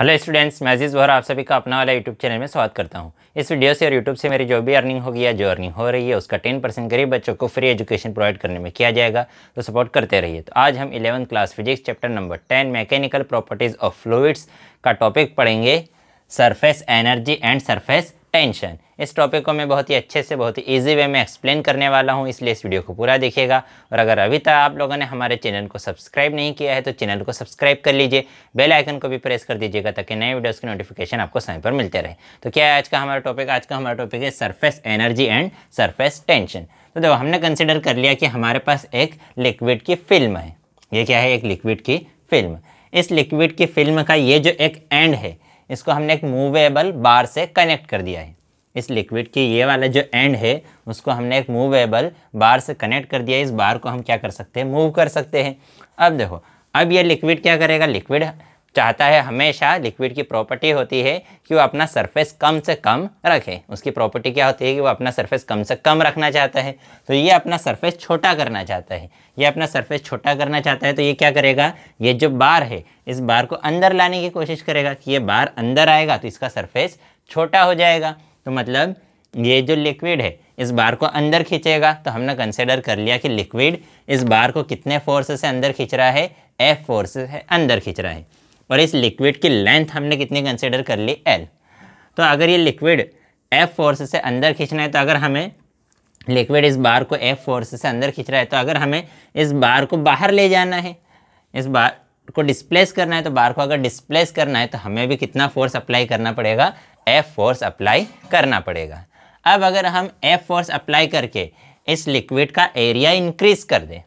hello students मैं अजीज़ आप सभी का अपना वाला यूट्यूब चैनल में स्वागत करता हूं इस वीडियो से और यूट्यूब से मेरी जो भी अर्निंग होगी या जो अर्निंग हो रही है उसका टेन परसेंट गरीब बच्चों को फ्री एजुकेशन प्रोवाइड करने में किया जाएगा तो सपोर्ट करते रहिए तो आज हम eleven class physics chapter number ten mechanical properties of fluids का टॉपिक पढ़ेंगे surface energy and surface tension इस टॉपिक को मैं बहुत ही अच्छे से बहुत ही ईजी वे में एक्सप्लेन करने वाला हूँ इसलिए इस वीडियो को पूरा देखिएगा और अगर अभी तक आप लोगों ने हमारे चैनल को सब्सक्राइब नहीं किया है तो चैनल को सब्सक्राइब कर लीजिए बेल आइकन को भी प्रेस कर दीजिएगा ताकि नए वीडियोज़ की नोटिफिकेशन आपको समय पर मिलते रहे तो क्या है आज का हमारा टॉपिक आज का हमारा टॉपिक है surface energy and surface tension तो देखो हमने कंसिडर कर लिया कि हमारे पास एक लिक्विड की फिल्म है ये क्या है एक लिक्विड की फिल्म इस लिक्विड की फिल्म का ये जो एक एंड है इसको हमने एक मूवेबल बार से कनेक्ट कर दिया है इस लिक्विड की ये वाला जो एंड है उसको हमने एक मूवेबल बार से कनेक्ट कर दिया इस बार को हम क्या कर सकते हैं मूव कर सकते हैं अब देखो अब ये लिक्विड क्या करेगा लिक्विड चाहता है हमेशा लिक्विड की प्रॉपर्टी होती है कि वो अपना सरफेस कम से कम रखे उसकी प्रॉपर्टी क्या होती है कि वो अपना सरफेस कम से कम रखना चाहता है तो ये अपना सरफेस छोटा करना चाहता है ये अपना सरफेस छोटा करना चाहता है तो ये क्या करेगा ये जो बार है इस बार को अंदर लाने की कोशिश करेगा कि ये बार अंदर आएगा तो इसका सरफेस छोटा हो जाएगा तो मतलब ये जो लिक्विड है इस बार को अंदर खींचेगा तो हमने कंसिडर कर लिया कि लिक्विड इस बार को कितने फोर्स से अंदर खींच रहा है एफ फोर्स से अंदर खींच रहा है और इस लिक्विड की लेंथ हमने कितनी कंसिडर कर ली एल तो अगर ये लिक्विड एफ फोर्स से अंदर खींचना है तो अगर हमें लिक्विड इस बार को एफ फोर्स से अंदर खींच रहा है तो अगर हमें इस बार को बाहर ले जाना है इस बार को डिस्प्लेस करना है तो बार को अगर डिस्प्लेस करना है तो हमें भी कितना फोर्स अप्लाई करना पड़ेगा एफ फोर्स अप्लाई करना पड़ेगा अब अगर हम एफ फोर्स अप्लाई करके इस लिक्विड का एरिया इंक्रीज कर दें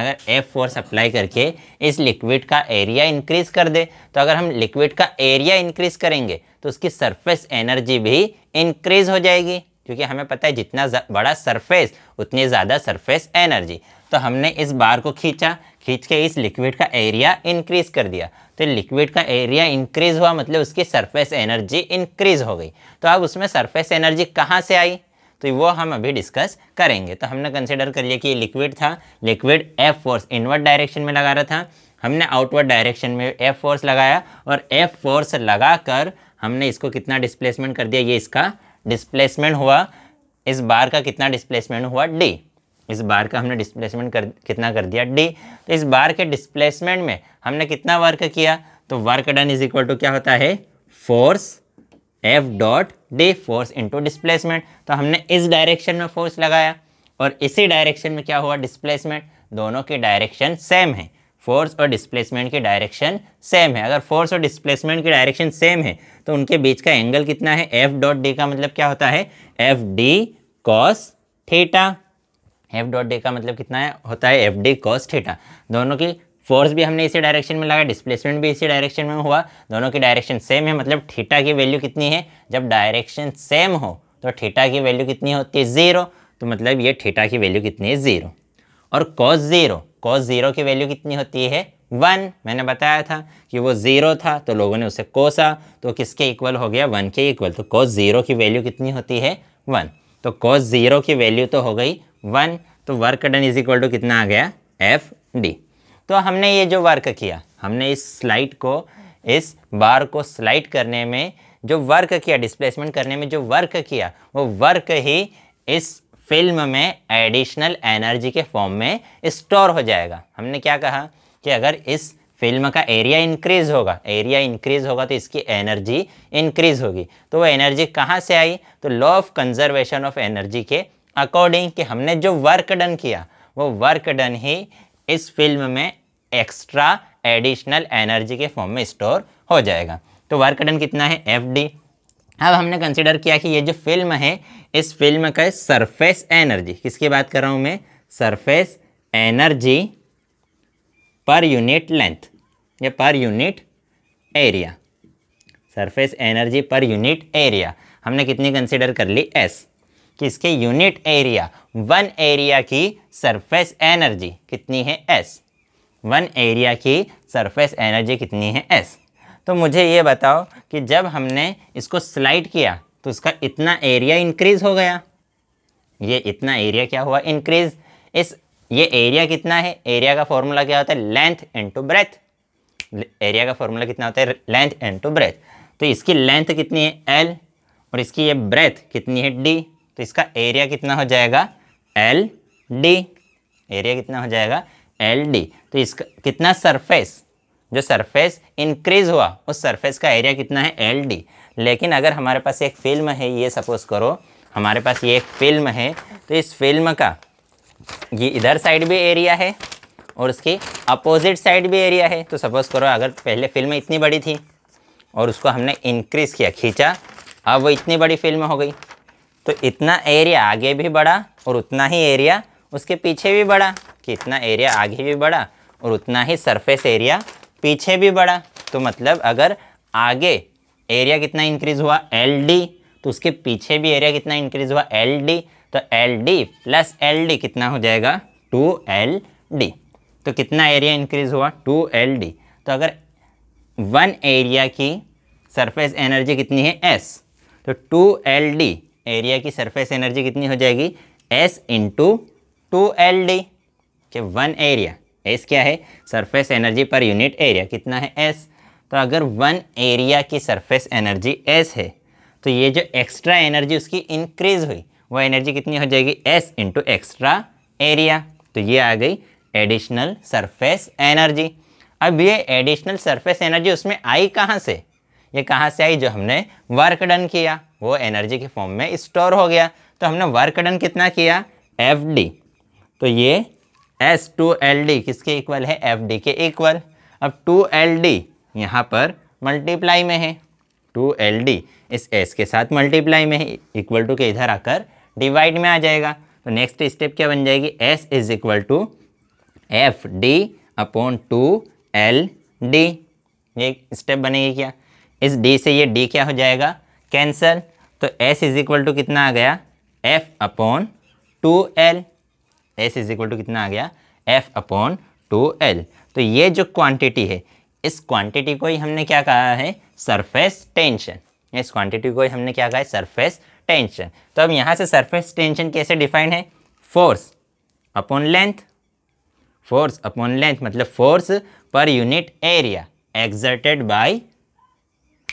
अगर एफ फोर्स अप्लाई करके इस लिक्विड का एरिया इंक्रीज कर दे तो अगर हम लिक्विड का एरिया इंक्रीज करेंगे तो उसकी सरफेस एनर्जी भी इंक्रीज हो जाएगी क्योंकि हमें पता है जितना बड़ा सरफेस उतनी ज़्यादा सरफेस एनर्जी तो हमने इस बार को खींचा खींच के इस लिक्विड का एरिया इंक्रीज़ कर दिया तो लिक्विड का एरिया इंक्रीज़ हुआ मतलब उसकी सरफेस एनर्जी इंक्रीज़ हो गई तो अब उसमें सरफेस एनर्जी कहाँ से आई तो वो हम अभी डिस्कस करेंगे तो हमने कंसिडर कर लिया कि ये लिक्विड था liquid F force inward direction में लगा रहा था हमने आउटवर्ड डायरेक्शन में एफ फोर्स लगाया और एफ फोर्स लगा हमने इसको कितना डिस्प्लेसमेंट कर दिया ये इसका डिस्प्लेसमेंट हुआ इस बार का कितना डिस्प्लेसमेंट हुआ डी इस बार का हमने डिस्प्लेसमेंट कर कितना कर दिया डी तो इस बार के डिस्प्लेसमेंट में हमने कितना वर्क किया तो work done is equal to क्या होता है force F dot D force into displacement तो हमने इस डायरेक्शन में फोर्स लगाया और इसी डायरेक्शन में क्या हुआ डिस्प्लेसमेंट दोनों के डायरेक्शन सेम है फोर्स और डिस्प्लेसमेंट की डायरेक्शन सेम है अगर फोर्स और डिस्प्लेसमेंट की डायरेक्शन सेम है तो उनके बीच का एंगल कितना है एफ डॉट डी का मतलब क्या होता है F D cos theta F dot D का मतलब कितना है होता है एफ डी कॉस थीटा दोनों की फोर्स भी हमने इसी डायरेक्शन में लगाया डिस्प्लेसमेंट भी इसी डायरेक्शन में हुआ दोनों की डायरेक्शन सेम है मतलब थीटा की वैल्यू कितनी है जब डायरेक्शन सेम हो तो थीटा की वैल्यू कितनी होती है ज़ीरो तो मतलब ये थीटा की वैल्यू कितनी है ज़ीरो और कॉस ज़ीरो कॉस ज़ीरो की वैल्यू कितनी होती है वन मैंने बताया था कि वो ज़ीरो था तो लोगों ने उसे कोसा तो किसके इक्वल हो गया वन के इक्वल तो कॉस ज़ीरो की वैल्यू कितनी होती है वन तो कॉस ज़ीरो की वैल्यू तो हो गई वन तो work done is equal to कितना आ गया एफ डी तो हमने ये जो वर्क किया हमने इस स्लाइड को इस बार को स्लाइड करने में जो वर्क किया डिस्प्लेसमेंट करने में जो वर्क किया वो वर्क ही इस फिल्म में एडिशनल एनर्जी के फॉर्म में स्टोर हो जाएगा हमने क्या कहा कि अगर इस फिल्म का एरिया इंक्रीज होगा एरिया इंक्रीज होगा तो इसकी एनर्जी इंक्रीज होगी तो वो एनर्जी कहाँ से आई तो law of conservation of energy के अकॉर्डिंग कि हमने जो वर्क डन किया वो वर्क डन ही इस फिल्म में एक्स्ट्रा एडिशनल एनर्जी के फॉर्म में स्टोर हो जाएगा तो वर्क डन कितना है एफ डी अब हमने कंसिडर किया कि ये जो फिल्म है इस फिल्म का सरफेस एनर्जी किसकी बात कर रहा हूँ मैं surface energy per unit length या per unit area surface energy per unit area हमने कितनी कंसिडर कर ली एस कि इसके यूनिट एरिया वन एरिया की सरफेस एनर्जी कितनी है एस वन एरिया की सरफेस एनर्जी कितनी है एस तो मुझे ये बताओ कि जब हमने इसको स्लाइड किया तो उसका इतना एरिया इंक्रीज़ हो गया ये इतना एरिया क्या हुआ इंक्रीज़ इस ये एरिया कितना है एरिया का फॉर्मूला क्या होता है लेंथ इंटू ब्रेथ एरिया का फॉर्मूला कितना होता है लेंथ इंटू ब्रेथ तो इसकी लेंथ कितनी है एल और इसकी ये ब्रेथ कितनी है डी तो इसका एरिया कितना हो जाएगा एल डी एरिया कितना हो जाएगा एल डी तो इसका कितना सरफेस जो सरफेस इंक्रीज हुआ उस सरफेस का एरिया कितना है एल डी लेकिन अगर हमारे पास एक फिल्म है ये सपोज करो हमारे पास ये एक फिल्म है तो इस फिल्म का ये इधर साइड भी एरिया है और उसकी अपोजिट साइड भी एरिया है तो सपोज़ करो अगर पहले फिल्म इतनी बड़ी थी और उसको हमने इंक्रीज़ किया खींचा अब वो इतनी बड़ी फिल्म हो गई तो इतना एरिया आगे भी बढ़ा और उतना ही एरिया उसके पीछे भी बढ़ा कि इतना एरिया आगे भी बढ़ा और उतना ही सरफेस एरिया पीछे भी बढ़ा तो मतलब अगर आगे एरिया कितना इंक्रीज हुआ एल डी तो उसके पीछे भी एरिया कितना इंक्रीज हुआ एल डी तो L D plus L D कितना हो जाएगा टू एल डी तो कितना एरिया इंक्रीज हुआ टू एल डी तो अगर वन एरिया की सरफेस एनर्जी कितनी है एस तो टू एल डी एरिया की सरफेस एनर्जी कितनी हो जाएगी S into two L D के वन एरिया एस क्या है surface energy per unit area कितना है एस तो अगर वन एरिया की सरफेस एनर्जी एस है तो ये जो एक्स्ट्रा एनर्जी उसकी इंक्रीज हुई वो एनर्जी कितनी हो जाएगी एस इंटू एक्स्ट्रा एरिया तो ये आ गई एडिशनल सरफेस एनर्जी अब ये एडिशनल सरफेस एनर्जी उसमें आई कहाँ से ये कहाँ से आई जो हमने वर्क डन किया वो एनर्जी के फॉर्म में स्टोर हो गया तो हमने वर्क डन कितना किया एफ डी तो ये एस टू एल डी किसके इक्वल है एफ डी के इक्वल अब टू एल डी यहाँ पर मल्टीप्लाई में है टू एल डी इस एस के साथ मल्टीप्लाई में है इक्वल टू के इधर आकर डिवाइड में आ जाएगा तो नेक्स्ट स्टेप क्या बन जाएगी S is equal to F D upon two L D ये स्टेप बनेगी क्या इस डी से ये डी क्या हो जाएगा कैंसल तो एस इज इक्वल टू कितना आ गया F upon two L S is equal to कितना आ गया एफ अपॉन टू एल तो ये जो क्वांटिटी है इस क्वांटिटी को ही हमने क्या कहा है सरफेस टेंशन इस क्वांटिटी को ही हमने क्या कहा है सरफेस टेंशन तो अब यहाँ से सरफेस टेंशन कैसे डिफाइन है force upon length force upon length मतलब force per unit area exerted by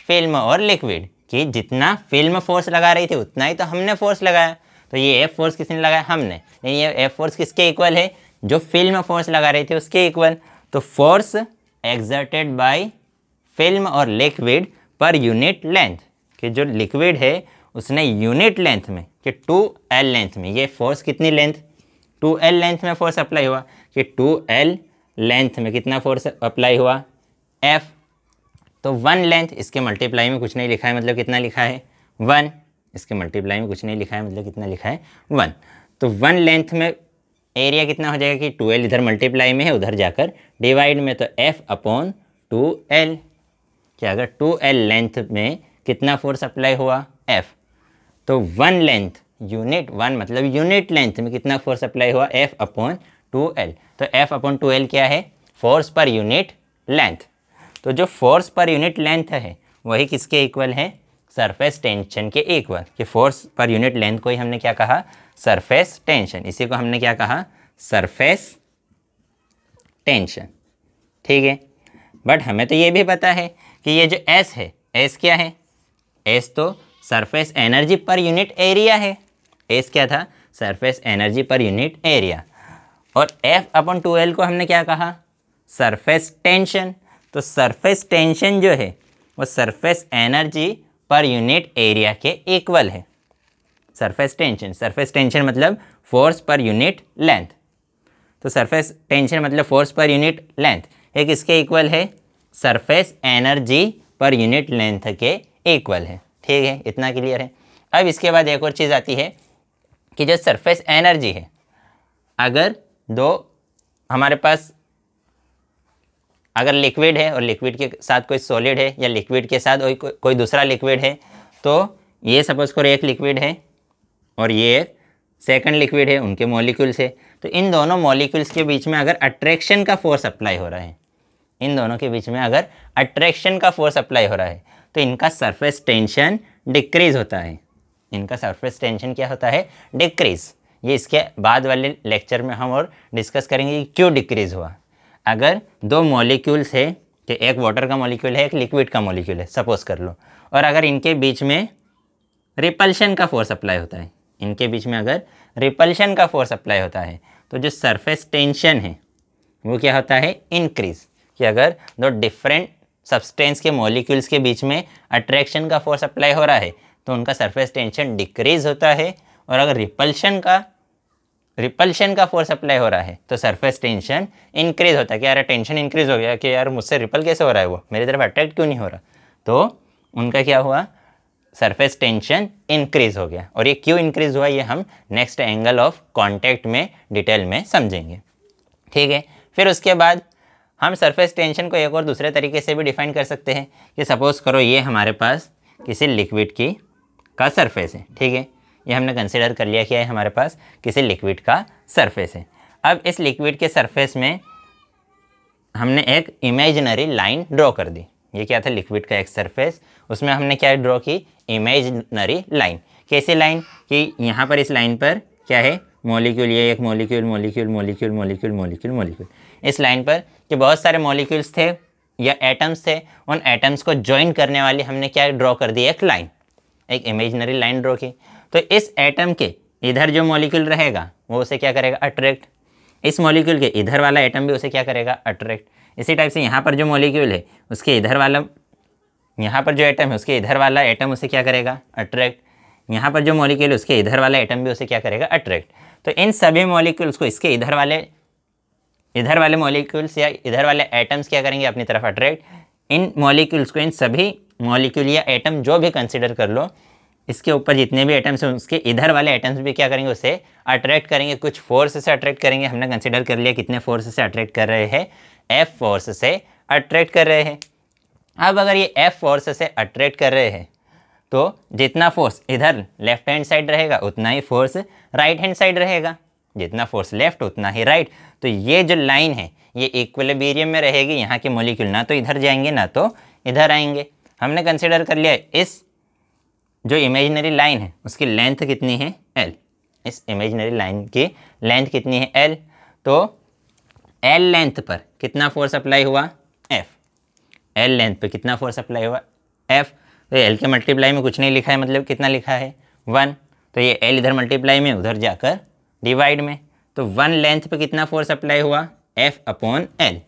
film और लिक्विड कि जितना फिल्म फोर्स लगा रही थी उतना ही तो हमने फोर्स लगाया तो ये एफ फोर्स किसने लगाया हमने यानी ये एफ फोर्स किसके इक्वल है जो फिल्म फोर्स लगा रही थी उसके इक्वल तो फोर्स एग्जर्टेड बाय फिल्म और लिक्विड पर यूनिट लेंथ कि जो लिक्विड है उसने यूनिट लेंथ में कि टू एल लेंथ में ये फोर्स कितनी लेंथ टू एल लेंथ में फोर्स अप्लाई हुआ कि टू एल लेंथ में कितना फोर्स अप्लाई हुआ एफ तो वन लेंथ इसके मल्टीप्लाई में कुछ नहीं लिखा है मतलब कितना लिखा है वन इसके मल्टीप्लाई में कुछ नहीं लिखा है मतलब कितना लिखा है वन तो वन लेंथ में एरिया कितना हो जाएगा कि टू एल इधर मल्टीप्लाई में है उधर जाकर डिवाइड में तो एफ अपॉन टू एल क्या अगर टू एल लेंथ में कितना फोर्स अप्लाई हुआ एफ तो वन लेंथ यूनिट वन मतलब यूनिट लेंथ में कितना फोर्स अप्लाई हुआ एफ अपॉन टू एल तो एफ अपॉन टू एल क्या है फोर्स पर यूनिट लेंथ तो जो फोर्स पर यूनिट लेंथ है वही किसके इक्वल है सरफेस टेंशन के एक वर्ग कि फोर्स पर यूनिट लेंथ को ही हमने क्या कहा सरफेस टेंशन इसी को हमने क्या कहा सरफेस टेंशन ठीक है बट हमें तो ये भी पता है कि ये जो एस है एस क्या है एस तो surface energy per unit area है एस क्या था surface energy per unit area और एफ अपन टू एल को हमने क्या कहा सरफेस टेंशन तो सरफेस टेंशन जो है वो surface energy per unit area के इक्वल है सरफेस टेंशन सरफेस टेंशन मतलब फोर्स पर यूनिट लेंथ तो सरफेस टेंशन मतलब फोर्स पर यूनिट लेंथ एक इसके इक्वल है surface energy per unit length के इक्वल है ठीक है इतना क्लियर है अब इसके बाद एक और चीज़ आती है कि जो सरफेस एनर्जी है अगर दो हमारे पास अगर लिक्विड है और लिक्विड के साथ कोई सॉलिड है या लिक्विड के साथ कोई कोई दूसरा लिक्विड है तो ये सपोज़ करो एक लिक्विड है और ये एक सेकंड लिक्विड है उनके मॉलिक्यूल्स है तो इन दोनों मॉलिक्यूल्स के बीच में अगर अट्रैक्शन का फोर्स अप्लाई हो रहा है इन दोनों के बीच में अगर अट्रैक्शन का फोर्स अप्लाई हो रहा है तो इनका सरफेस टेंशन डिक्रीज होता है इनका सरफेस टेंशन क्या होता है डिक्रीज ये इसके बाद वाले लेक्चर में हम और डिस्कस करेंगे क्यों डिक्रीज हुआ अगर दो मॉलिक्यूल्स है कि एक वाटर का मॉलिक्यूल है एक लिक्विड का मॉलिक्यूल है सपोज़ कर लो और अगर इनके बीच में रिपल्शन का फोर्स अप्लाई होता है इनके बीच में अगर रिपल्शन का फोर्स अप्लाई होता है तो जो सरफेस टेंशन है वो क्या होता है इंक्रीज कि अगर दो डिफरेंट सब्सटेंस के मॉलिक्यूल्स के बीच में अट्रैक्शन का फोर्स अप्लाई हो रहा है तो उनका सरफेस टेंशन डिक्रीज होता है और अगर रिपल्शन का रिपल्शन का फोर्स अप्लाई हो रहा है तो सरफेस टेंशन इंक्रीज होता है कि यार टेंशन इंक्रीज हो गया कि यार मुझसे रिपल कैसे हो रहा है वो मेरी तरफ अट्रैक्ट क्यों नहीं हो रहा तो उनका क्या हुआ सरफेस टेंशन इंक्रीज हो गया और ये क्यों इंक्रीज हुआ ये हम नेक्स्ट एंगल ऑफ कॉन्टैक्ट में डिटेल में समझेंगे ठीक है फिर उसके बाद हम सरफेस टेंशन को एक और दूसरे तरीके से भी डिफाइन कर सकते हैं कि सपोज़ करो ये हमारे पास किसी लिक्विड की का सरफेस है ठीक है ये हमने कंसिडर कर लिया कि है हमारे पास किसी लिक्विड का सरफेस है अब इस लिक्विड के सरफेस में हमने एक इमेजनरी लाइन ड्रॉ कर दी ये क्या था लिक्विड का एक सरफेस उसमें हमने क्या ड्रॉ की इमेजनरी लाइन कैसे लाइन कि यहाँ पर इस लाइन पर क्या है मॉलिक्यूल ये एक molecule molecule molecule molecule molecule molecule इस लाइन पर कि बहुत सारे मॉलिक्यूल्स थे या एटम्स थे उन एटम्स को ज्वाइन करने वाली हमने क्या ड्रॉ कर दी एक लाइन एक इमेजनरी लाइन ड्रॉ की तो इस एटम के इधर जो मॉलिक्यूल रहेगा वो उसे क्या करेगा अट्रैक्ट इस मॉलिक्यूल के इधर वाला एटम भी उसे क्या करेगा अट्रैक्ट इसी टाइप से यहाँ पर जो मॉलिक्यूल है उसके इधर वाला यहाँ पर जो एटम है उसके इधर वाला एटम उसे क्या करेगा अट्रैक्ट यहाँ पर जो मॉलिक्यूल है उसके इधर वाला एटम भी उसे क्या करेगा अट्रैक्ट तो इन सभी मॉलिक्यूल्स को इसके इधर वाले इधर वाले मॉलिक्यूल्स या इधर वाले एटम्स क्या करेंगे अपनी तरफ अट्रैक्ट इन मॉलिक्यूल्स को इन सभी मॉलिक्यूल या एटम जो भी कंसिडर कर लो इसके ऊपर जितने भी आइटम्स हैं उसके इधर वाले आइटम्स भी क्या करेंगे उसे अट्रैक्ट करेंगे कुछ फोर्स से अट्रैक्ट करेंगे हमने कंसिडर कर लिया कितने फोर्स से अट्रैक्ट कर रहे हैं एफ फोर्स से अट्रैक्ट कर रहे हैं अब अगर ये एफ फोर्स से अट्रैक्ट कर रहे हैं तो जितना फोर्स इधर लेफ्ट हैंड साइड रहेगा उतना ही फोर्स राइट हैंड साइड रहेगा जितना फोर्स लेफ्ट उतना ही राइट तो ये जो लाइन है ये इक्विलिब्रियम में रहेगी यहाँ के मोलिक्यूल ना तो इधर जाएंगे ना तो इधर आएंगे हमने कंसिडर कर लिया इस जो इमेजिनरी लाइन है उसकी लेंथ कितनी है एल इस इमेजिनरी लाइन की लेंथ कितनी है एल तो एल लेंथ पर कितना फोर्स अप्लाई हुआ एफ एल लेंथ पर कितना फोर्स अप्लाई हुआ एफ तो एल के मल्टीप्लाई में कुछ नहीं लिखा है मतलब कितना लिखा है वन तो ये एल इधर मल्टीप्लाई में उधर जाकर डिवाइड में तो वन लेंथ पर कितना फोर्स अप्लाई हुआ F upon L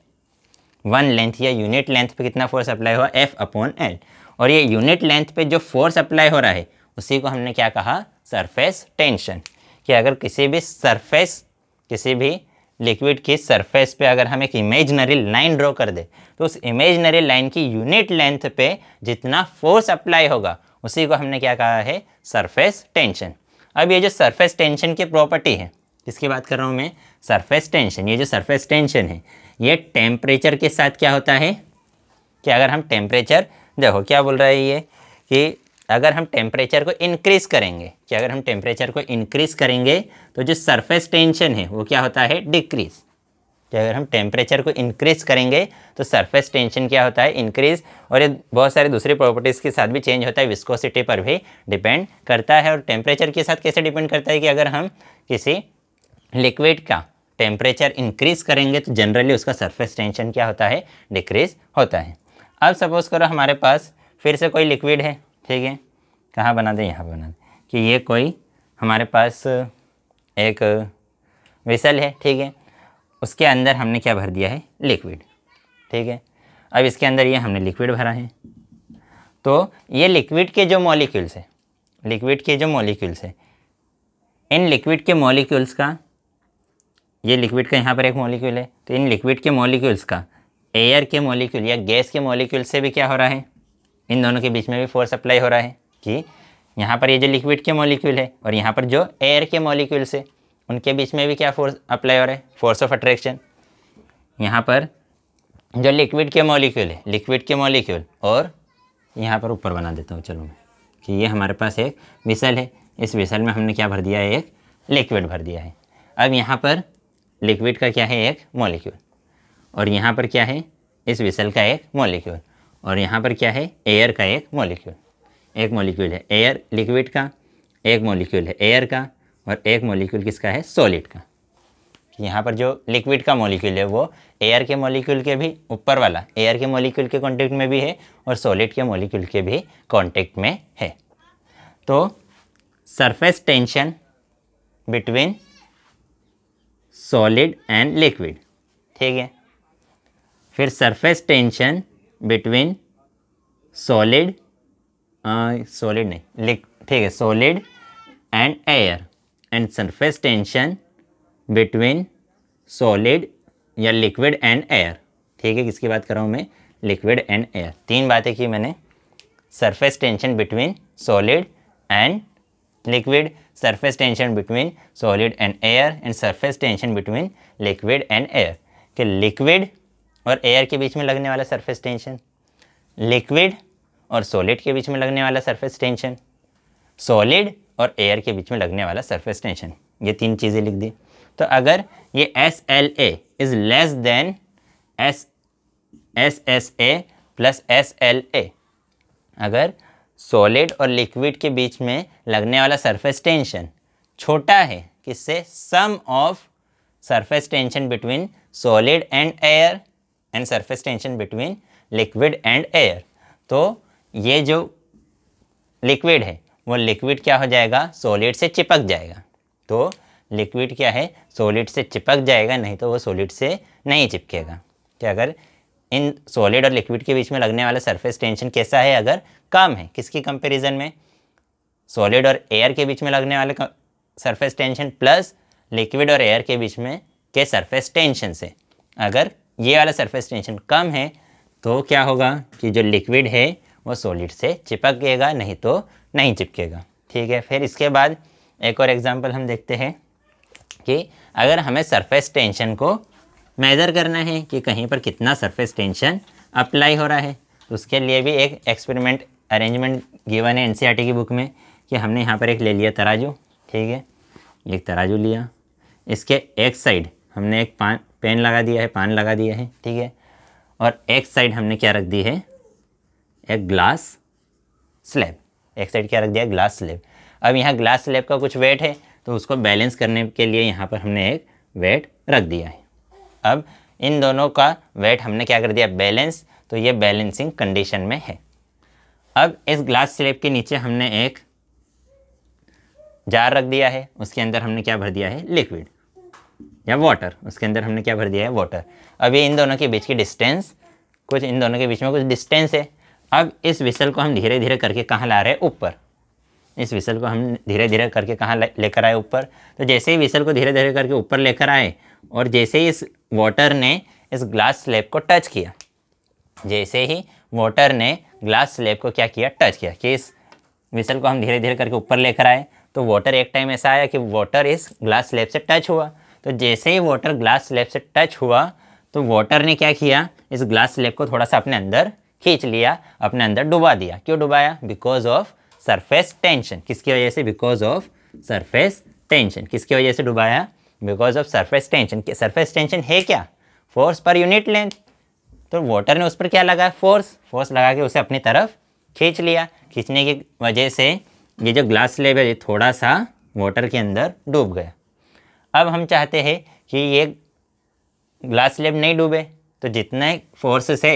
one length या यूनिट लेंथ पर कितना फोर्स अप्लाई हुआ एफ अपॉन एल और ये यूनिट लेंथ पे जो फोर्स अप्लाई हो रहा है उसी को हमने क्या कहा सरफेस टेंशन कि अगर किसी भी सरफेस किसी भी लिक्विड की सरफेस पे अगर हम एक इमेजनरी लाइन ड्रॉ कर दे तो उस इमेजनरी लाइन की यूनिट लेंथ पे जितना फोर्स अप्लाई होगा उसी को हमने क्या कहा है सरफेस टेंशन अब ये जो सरफेस टेंशन की प्रॉपर्टी है इसकी बात कर रहा हूँ मैं सरफेस टेंशन ये जो सरफेस टेंशन है ये टेम्परेचर के साथ क्या होता है कि अगर हम टेम्परेचर देखो क्या बोल रहा है ये कि अगर हम टेम्परेचर को इनक्रीज़ करेंगे कि अगर हम टेम्परेचर को इंक्रीज़ करेंगे तो जो सरफेस टेंशन है वो क्या होता है डिक्रीज़ कि अगर हम टेम्परेचर को इंक्रीज़ करेंगे तो सरफेस टेंशन क्या होता है इनक्रीज़ और ये बहुत सारे दूसरे प्रॉपर्टीज़ के साथ भी चेंज होता है विस्कोसिटी पर भी डिपेंड करता है और टेम्परेचर के साथ कैसे डिपेंड करता है कि अगर हम किसी लिक्विड का टेम्परेचर इंक्रीज़ करेंगे तो जनरली उसका सरफेस टेंशन क्या होता है डिक्रीज़ होता है अब सपोज़ करो हमारे पास फिर से कोई लिक्विड है ठीक है कहाँ बना दें यहाँ बना दें कि ये कोई हमारे पास एक विसल है ठीक है उसके अंदर हमने क्या भर दिया है लिक्विड ठीक है अब इसके अंदर ये हमने लिक्विड भरा है तो ये लिक्विड के जो मॉलिक्यूल्स है लिक्विड के जो मॉलिक्यूल्स है इन लिक्विड के मॉलिक्यूल्स का ये लिक्विड का यहाँ पर एक मॉलिक्यूल है तो इन लिक्विड के मॉलिक्यूल्स का एयर के मॉलिक्यूल या गैस के मॉलिक्यूल से भी क्या हो रहा है इन दोनों के बीच में भी फोर्स अप्लाई हो रहा है कि यहाँ पर ये जो लिक्विड के मॉलिक्यूल है और यहाँ पर जो एयर के मॉलिक्यूल से उनके बीच में भी क्या फोर्स अप्लाई हो रहा है फोर्स ऑफ अट्रैक्शन यहाँ पर जो लिक्विड के मॉलिक्यूल है लिक्विड के मॉलिक्यूल और यहाँ पर ऊपर बना देता हूँ चलो मैं कि ये हमारे पास एक विसल है इस विसल में हमने क्या भर दिया है एक लिक्विड भर दिया है अब यहाँ पर लिक्विड का क्या है एक मॉलिक्यूल और यहाँ पर क्या है इस विसल का एक मॉलिक्यूल और यहाँ पर क्या है एयर का एक मॉलिक्यूल एक मॉलिक्यूल है एयर लिक्विड का एक मॉलिक्यूल है एयर का और एक मॉलिक्यूल किसका है सॉलिड का यहाँ पर जो लिक्विड का मॉलिक्यूल है वो एयर के मॉलिक्यूल के भी ऊपर वाला एयर के मॉलिक्यूल के कांटेक्ट में भी है और सॉलिड के मॉलिक्यूल के भी कांटेक्ट में है तो surface tension between solid and liquid ठीक है फिर surface tension between solid solid नहीं लिक ठीक है solid and air and surface tension between solid या लिक्विड एंड एयर ठीक है किसकी बात कर रहा हूँ मैं लिक्विड एंड एयर तीन बातें की मैंने surface tension between solid and liquid surface tension between solid and air and surface tension between liquid and air कि लिक्विड और एयर के बीच में लगने वाला सरफेस टेंशन लिक्विड और सॉलिड के बीच में लगने वाला सरफेस टेंशन सॉलिड और एयर के बीच में लगने वाला सरफेस टेंशन ये तीन चीज़ें लिख दी तो अगर ये S L A is less than S S S A plus S L A अगर सॉलिड और लिक्विड के बीच में लगने वाला सरफेस टेंशन छोटा है किससे sum of surface tension between solid and air and surface tension between liquid and air तो ये जो लिक्विड है वो लिक्विड क्या हो जाएगा सॉलिड से चिपक जाएगा तो लिक्विड क्या है सॉलिड से चिपक जाएगा नहीं तो वो सॉलिड से नहीं चिपकेगा क्या अगर इन सॉलिड और लिक्विड के बीच में लगने वाला सरफेस टेंशन कैसा है अगर कम है किसकी कंपैरिजन में सॉलिड और एयर के बीच में लगने वाले सरफेस टेंशन प्लस लिक्विड और एयर के बीच में के सरफेस टेंशन से अगर ये वाला सरफेस टेंशन कम है तो क्या होगा कि जो लिक्विड है वो सॉलिड से चिपक गएगा नहीं तो नहीं चिपकेगा ठीक है फिर इसके बाद एक और एग्ज़ाम्पल हम देखते हैं कि अगर हमें सरफेस टेंशन को मेज़र करना है कि कहीं पर कितना सरफेस टेंशन अप्लाई हो रहा है तो उसके लिए भी एक एक्सपेरिमेंट अरेंजमेंट गिवन है एन e की बुक में कि हमने यहाँ पर एक ले लिया तराजू ठीक है एक तराजू लिया इसके एक साइड हमने एक पान पेन लगा दिया है पान लगा दिया है ठीक है और एक साइड हमने क्या रख दी है एक ग्लास स्लैब एक साइड क्या रख दिया ग्लास स्लैब अब यहाँ ग्लास स्लैब का कुछ वेट है तो उसको बैलेंस करने के लिए यहाँ पर हमने एक वेट रख दिया है अब इन दोनों का वेट हमने क्या कर दिया बैलेंस तो ये बैलेंसिंग कंडीशन में है अब इस ग्लास स्लेब के नीचे हमने एक जार रख दिया है उसके अंदर हमने क्या भर दिया है लिक्विड या वाटर उसके अंदर हमने क्या भर दिया है वाटर अब ये इन दोनों के बीच की डिस्टेंस कुछ इन दोनों के बीच में कुछ डिस्टेंस है अब इस विसल को हम धीरे धीरे करके कहाँ ला रहे हैं ऊपर इस विसल को हम धीरे धीरे करके कहाँ लेकर आए ऊपर तो जैसे ही विसल को धीरे धीरे करके ऊपर लेकर आए और जैसे ही इस वाटर ने इस ग्लास स्लेब को टच किया जैसे ही वाटर ने ग्लास स्लेब को क्या किया टच किया कि इस विसल को हम धीरे धीरे करके ऊपर लेकर आए तो वाटर एक टाइम ऐसा आया कि वाटर इस ग्लास स्लेब से टच हुआ तो जैसे ही वाटर ग्लास स्लेब से टच हुआ तो वाटर ने क्या किया इस ग्लास स्लेब को थोड़ा सा अपने अंदर खींच लिया अपने अंदर डुबा दिया क्यों डुबाया बिकॉज ऑफ सरफेस टेंशन किसकी वजह से बिकॉज ऑफ सरफेस टेंशन किसकी वजह से डुबाया because of surface tension surface tension है क्या फोर्स पर यूनिट लेंथ तो वाटर ने उस पर क्या लगाया फोर्स फोर्स लगा के उसे अपनी तरफ खींच लिया खींचने की वजह से ये जो ग्लास स्लेब है ये थोड़ा सा वाटर के अंदर डूब गया अब हम चाहते हैं कि ये ग्लास स्लेब नहीं डूबे तो जितने फोर्स से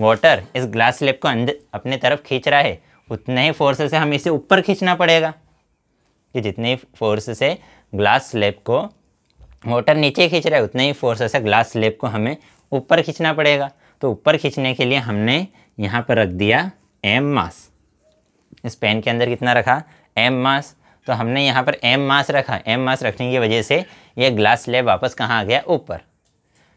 वाटर इस ग्लास स्लेब को अंदर अपने तरफ खींच रहा है उतने ही फोर्स से हम इसे ऊपर खींचना पड़ेगा कि जितने ही फोर्स से ग्लास स्लेब को वाटर नीचे खींच रहा है उतने ही फोर्स से ग्लास स्लेब को हमें ऊपर खींचना पड़ेगा तो ऊपर खींचने के लिए हमने यहाँ पर रख दिया एम मास इस पेन के अंदर कितना रखा एम मास तो हमने यहाँ पर एम मास रखा एम मास रखने की वजह से यह ग्लास स्लेब वापस कहाँ आ गया ऊपर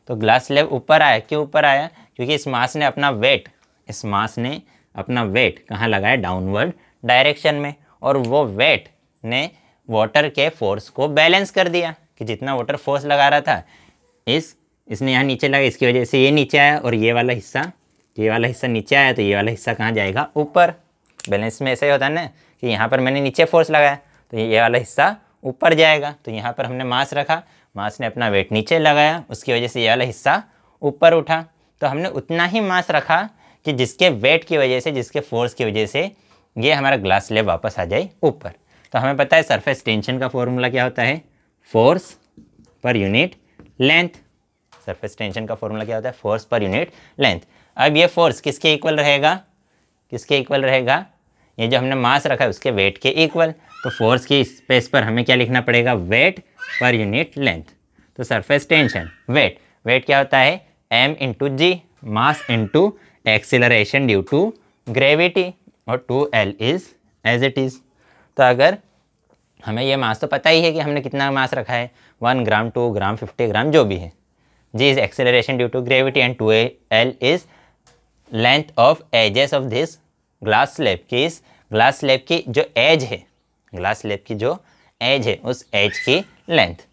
तो ग्लास स्लेब ऊपर आया क्यों ऊपर आया क्योंकि इस मास ने अपना वेट इस मास ने अपना वेट कहाँ लगाया डाउनवर्ड डायरेक्शन में और वो वेट ने वाटर के फोर्स को बैलेंस कर दिया कि जितना वाटर फोर्स लगा रहा था इस इसने यहाँ नीचे लगा इसकी वजह से ये नीचे आया और ये वाला हिस्सा ये वाला हिस्सा नीचे आया तो ये वाला हिस्सा कहाँ जाएगा ऊपर बैलेंस में ऐसा ही होता है ना कि यहाँ पर मैंने नीचे फोर्स लगाया तो ये वाला हिस्सा ऊपर जाएगा तो यहाँ पर हमने मास रखा मास ने अपना वेट नीचे लगाया उसकी वजह से ये वाला हिस्सा ऊपर उठा तो हमने उतना ही मास रखा कि जिसके वेट की वजह से जिसके फोर्स की वजह से ये हमारा ग्लास ले वापस आ जाए ऊपर तो हमें पता है सरफेस टेंशन का फॉर्मूला क्या होता है force per unit length surface tension का फॉर्मूला क्या होता है फोर्स पर यूनिट लेंथ अब ये फोर्स किसके इक्वल रहेगा किसके इक्वल रहेगा ये जो हमने मास रखा है उसके वेट के इक्वल तो फोर्स की स्पेस पर हमें क्या लिखना पड़ेगा वेट पर यूनिट लेंथ तो सरफेस टेंशन वेट वेट क्या होता है M into G mass into acceleration due to gravity और two L is as it is तो अगर हमें ये मास तो पता ही है कि हमने कितना मास रखा है one gram two gram fifty gram जो भी है G is acceleration due to gravity and two L is length of edges of this glass slab के इस ग्लास स्लैब की जो एज है ग्लास स्लैब की जो एज है उस एज की लेंथ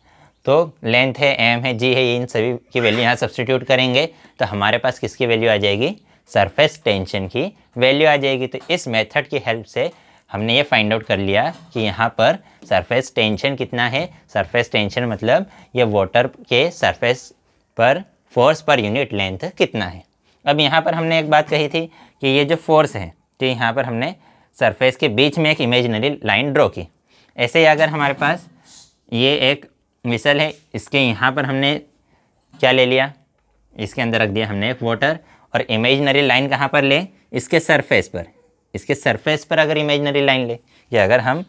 तो लेंथ है एम है जी है इन सभी की वैल्यू यहाँ सब्सटीट्यूट करेंगे तो हमारे पास किसकी वैल्यू आ जाएगी सरफेस टेंशन की वैल्यू आ जाएगी तो इस मेथड की हेल्प से हमने ये फाइंड आउट कर लिया कि यहाँ पर सरफेस टेंशन कितना है सरफेस टेंशन मतलब ये वाटर के सरफेस पर फोर्स पर यूनिट लेंथ कितना है अब यहाँ पर हमने एक बात कही थी कि ये जो फोर्स है कि यहाँ पर हमने सरफेस के बीच में एक इमेजनरी लाइन ड्रॉ की ऐसे ही अगर हमारे पास ये एक मिसल है इसके यहाँ पर हमने क्या ले लिया इसके अंदर रख दिया हमने एक वाटर और इमेजनरी लाइन कहाँ पर ले इसके सरफेस पर इसके सरफेस पर अगर इमेजनरी लाइन ले या अगर हम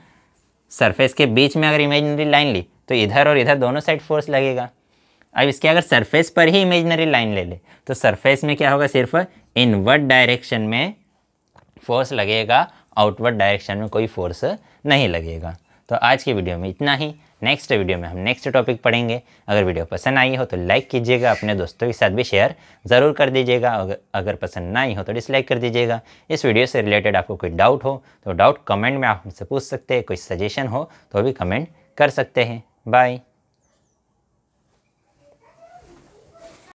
सरफेस के बीच में अगर इमेजनरी लाइन ली तो इधर और इधर दोनों साइड फोर्स लगेगा अब इसके अगर सरफेस पर ही इमेजनरी लाइन ले ले तो सरफेस में क्या होगा सिर्फ इनवर्ड डायरेक्शन में फोर्स लगेगा आउटवर्ड डायरेक्शन में कोई फोर्स नहीं लगेगा तो आज की वीडियो में इतना ही नेक्स्ट वीडियो में हम नेक्स्ट टॉपिक पढ़ेंगे अगर वीडियो पसंद आई हो तो लाइक कीजिएगा अपने दोस्तों के साथ भी शेयर ज़रूर कर दीजिएगा अगर अगर पसंद ना आई हो तो डिसलाइक कर दीजिएगा इस वीडियो से रिलेटेड आपको कोई डाउट हो तो डाउट कमेंट में आप हमसे पूछ सकते हैं कोई सजेशन हो तो भी कमेंट कर सकते हैं बाय